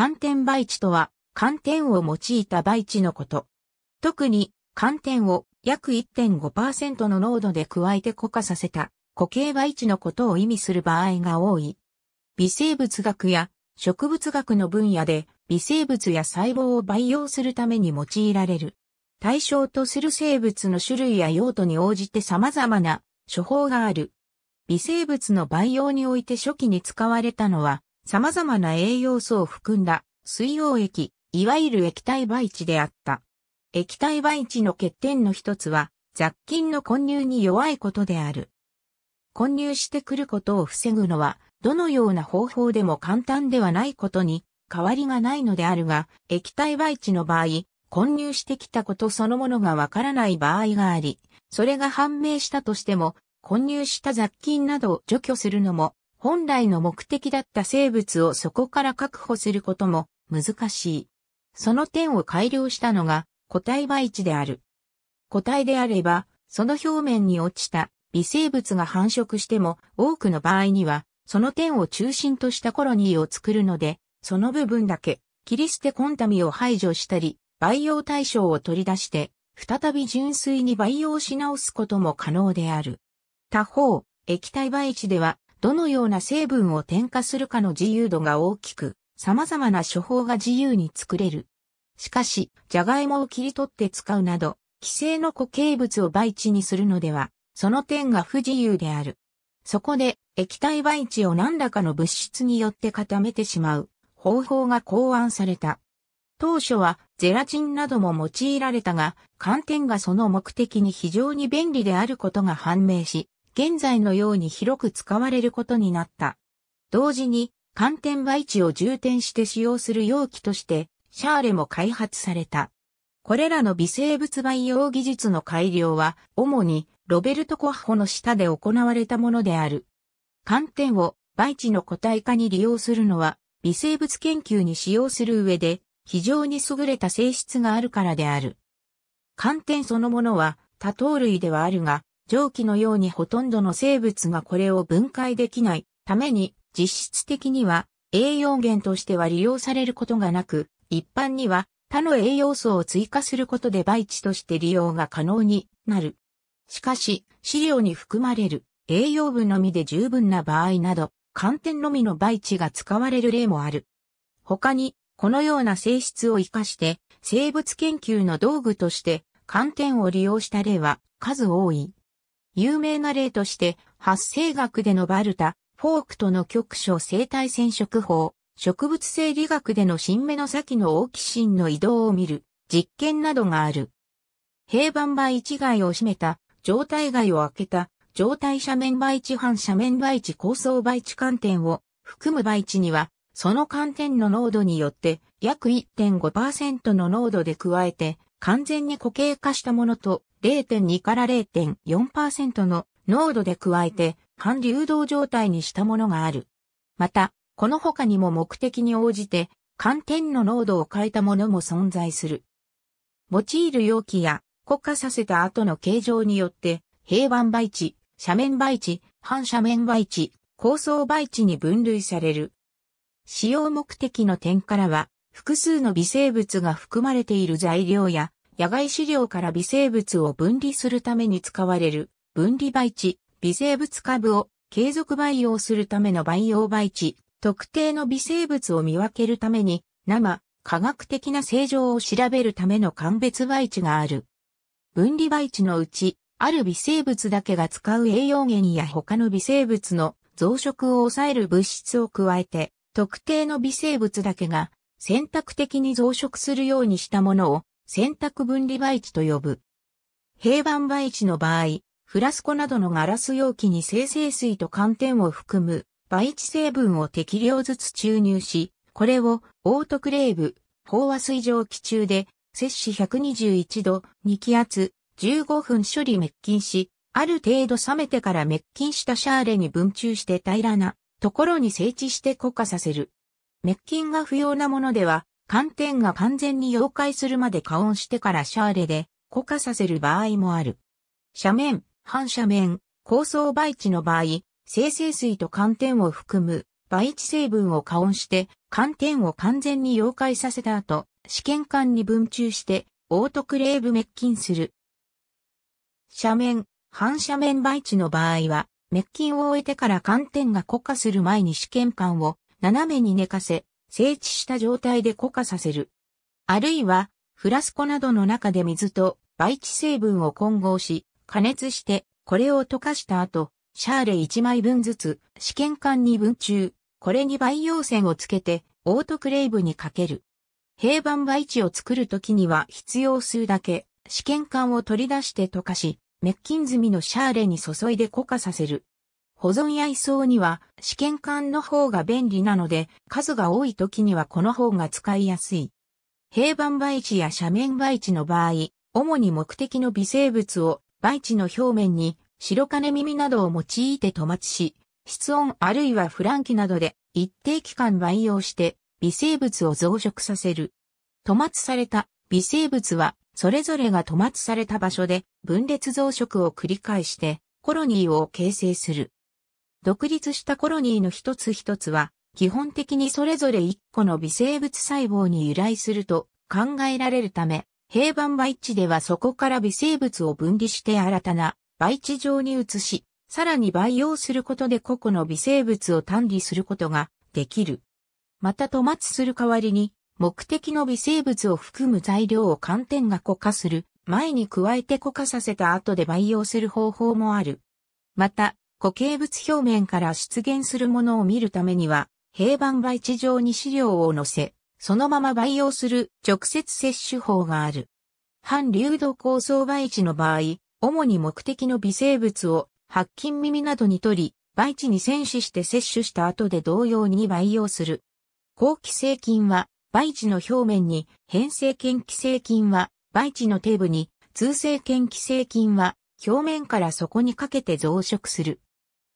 寒天培地とは、寒天を用いた培地のこと。特に、寒天を約1.5%の濃度で加えて固化させた固形培地のことを意味する場合が多い。微生物学や植物学の分野で微生物や細胞を培養するために用いられる。対象とする生物の種類や用途に応じて様々な処方がある。微生物の培養において初期に使われたのは様々な栄養素を含んだ水溶液、いわゆる液体培地であった。液体培地の欠点の一つは、雑菌の混入に弱いことである。混入してくることを防ぐのは、どのような方法でも簡単ではないことに変わりがないのであるが、液体培地の場合、混入してきたことそのものがわからない場合があり、それが判明したとしても、混入した雑菌などを除去するのも本来の目的だった生物をそこから確保することも難しい。その点を改良したのが個体培地である。個体であれば、その表面に落ちた微生物が繁殖しても多くの場合には、その点を中心としたコロニーを作るので、その部分だけ切り捨てコンタミを排除したり、培養対象を取り出して、再び純粋に培養し直すことも可能である。他方、液体培地ではどのような成分を添加するかの自由度が大きく、様々な処方が自由に作れる。しかし、ジャガイモを切り取って使うなど、既成の固形物を培地にするのでは、その点が不自由である。そこで、液体培地を何らかの物質によって固めてしまう方法が考案された。当初はゼラチンなども用いられたが、寒天がその目的に非常に便利であることが判明し、現在のように広く使われることになった。同時に、寒天培地を充填して使用する容器として、シャーレも開発された。これらの微生物培養技術の改良は、主にロベルト・コッホの下で行われたものである。寒天を培地の固体化に利用するのは、微生物研究に使用する上で、非常に優れた性質があるからである。寒天そのものは、多糖類ではあるが、蒸気のようにほとんどの生物がこれを分解できないために実質的には栄養源としては利用されることがなく、一般には他の栄養素を追加することで培地として利用が可能になる。しかし、飼料に含まれる栄養分のみで十分な場合など、寒天のみの培地が使われる例もある。他に、このような性質を活かして、生物研究の道具として、寒天を利用した例は数多い。有名な例として、発生学でのバルタ、フォークとの局所生態染色法、植物性理学での新芽の先のオキシンの移動を見る実験などがある。平板倍一外を占めた、状態外を開けた、状態斜面倍一半斜面倍一構想倍一観点を含む倍一には、その観点の濃度によって約1.5%の濃度で加えて完全に固形化したものと0.2から0.4%の濃度で加えて半流動状態にしたものがある。また、この他にも目的に応じて寒天の濃度を変えたものも存在する。用いる容器や固化させた後の形状によって平板培地、斜面培地、反斜面培地、高層培地に分類される。使用目的の点からは複数の微生物が含まれている材料や野外飼料から微生物を分離するために使われる分離培地、微生物株を継続培養するための培養培地、特定の微生物を見分けるために生、科学的な正常を調べるための鑑別培地がある。分離培地のうち、ある微生物だけが使う栄養源や他の微生物の増殖を抑える物質を加えて、特定の微生物だけが選択的に増殖するようにしたものを選択分離媒地と呼ぶ。平板媒地の場合、フラスコなどのガラス容器に生成水と寒天を含む培地成分を適量ずつ注入し、これをオートクレーブ、飽和水蒸気中で摂氏121度、2気圧、15分処理滅菌し、ある程度冷めてから滅菌したシャーレに分注して平らなところに整地して固化させる。滅菌が不要なものでは寒天が完全に溶解するまで加温してからシャーレで固化させる場合もある。斜面、反斜面、高層培地の場合、生成水と寒天を含む培地成分を加温して寒天を完全に溶解させた後、試験管に分注してオートクレーブ滅菌する。斜面、反斜面培地の場合は、滅菌を終えてから寒天が固化する前に試験管を斜めに寝かせ、静置した状態で固化させる。あるいは、フラスコなどの中で水と培地成分を混合し、加熱して、これを溶かした後、シャーレ1枚分ずつ、試験管に分中、これに培養線をつけて、オートクレイブにかける。平板培地を作るときには必要数だけ、試験管を取り出して溶かし、滅菌済みのシャーレに注いで固化させる。保存や移送には試験管の方が便利なので、数が多い時にはこの方が使いやすい。平板培地や斜面培地の場合、主に目的の微生物を培地の表面に白金耳などを用いて止末し、室温あるいはフランキなどで一定期間培養して微生物を増殖させる。止末された微生物はそれぞれが止末された場所で分裂増殖を繰り返してコロニーを形成する。独立したコロニーの一つ一つは、基本的にそれぞれ一個の微生物細胞に由来すると考えられるため、平板培地ではそこから微生物を分離して新たな培地上に移し、さらに培養することで個々の微生物を単理することができる。またと末する代わりに、目的の微生物を含む材料を寒天が固化する前に加えて固化させた後で培養する方法もある。また、固形物表面から出現するものを見るためには、平板培地上に資料を載せ、そのまま培養する直接摂取法がある。反流動構造培地の場合、主に目的の微生物を白金耳などに取り、培地に戦死して摂取した後で同様に培養する。後期生菌は、培地の表面に、変性菌寄生菌は、培地の底部に、通性菌寄生菌は、表面から底にかけて増殖する。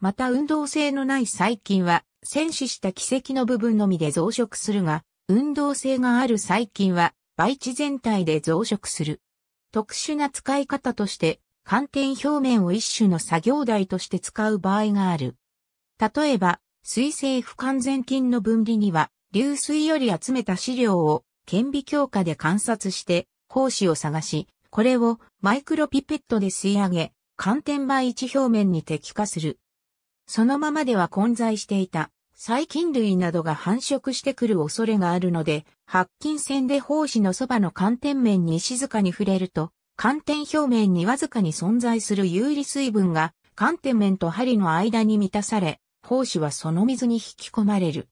また運動性のない細菌は、戦死した奇跡の部分のみで増殖するが、運動性がある細菌は、培地全体で増殖する。特殊な使い方として、寒天表面を一種の作業台として使う場合がある。例えば、水性不完全菌の分離には、流水より集めた資料を顕微鏡下で観察して、講子を探し、これをマイクロピペットで吸い上げ、寒天培地表面に滴下する。そのままでは混在していた細菌類などが繁殖してくる恐れがあるので、白金線で胞子のそばの寒天面に静かに触れると、寒天表面にわずかに存在する有利水分が寒天面と針の間に満たされ、胞子はその水に引き込まれる。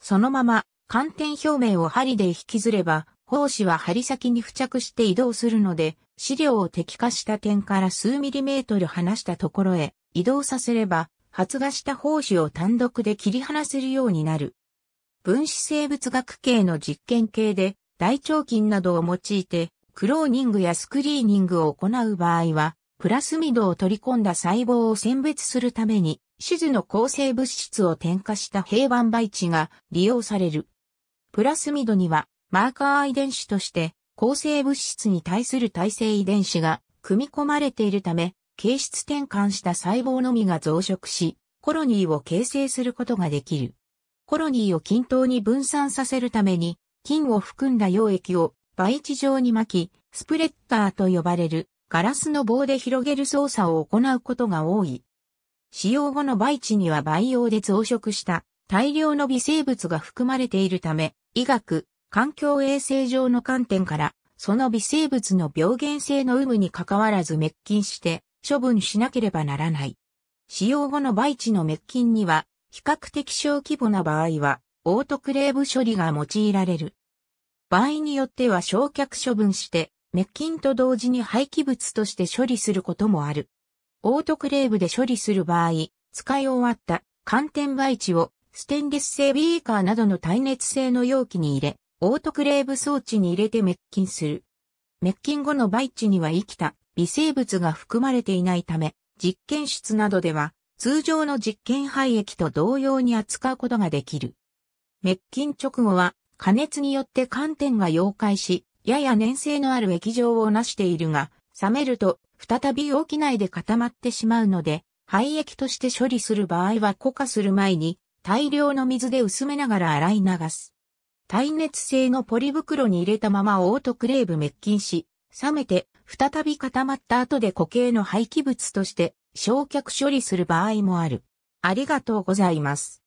そのまま寒天表面を針で引きずれば、胞子は針先に付着して移動するので、資料を滴下した点から数ミリメートル離したところへ移動させれば、発芽した胞子を単独で切り離せるようになる。分子生物学系の実験系で大腸菌などを用いてクローニングやスクリーニングを行う場合は、プラスミドを取り込んだ細胞を選別するために、種子の構成物質を添加した平板培地が利用される。プラスミドには、マーカー遺伝子として、構成物質に対する耐性遺伝子が組み込まれているため、形質転換した細胞のみが増殖し、コロニーを形成することができる。コロニーを均等に分散させるために、菌を含んだ溶液を培地上に巻き、スプレッダーと呼ばれるガラスの棒で広げる操作を行うことが多い。使用後の培地には培養で増殖した大量の微生物が含まれているため、医学、環境衛生上の観点から、その微生物の病原性の有無に関わらず滅菌して、処分しなければならない。使用後の培地の滅菌には、比較的小規模な場合は、オートクレーブ処理が用いられる。場合によっては焼却処分して、滅菌と同時に廃棄物として処理することもある。オートクレーブで処理する場合、使い終わった寒天培地をステンレス製ビーカーなどの耐熱性の容器に入れ、オートクレーブ装置に入れて滅菌する。滅菌後の培地には生きた微生物が含まれていないため、実験室などでは通常の実験廃液と同様に扱うことができる。滅菌直後は加熱によって寒天が溶解し、やや粘性のある液状をなしているが、冷めると再び容器内で固まってしまうので、廃液として処理する場合は固化する前に大量の水で薄めながら洗い流す。耐熱性のポリ袋に入れたままオートクレーブ滅菌し、冷めて再び固まった後で固形の廃棄物として焼却処理する場合もある。ありがとうございます。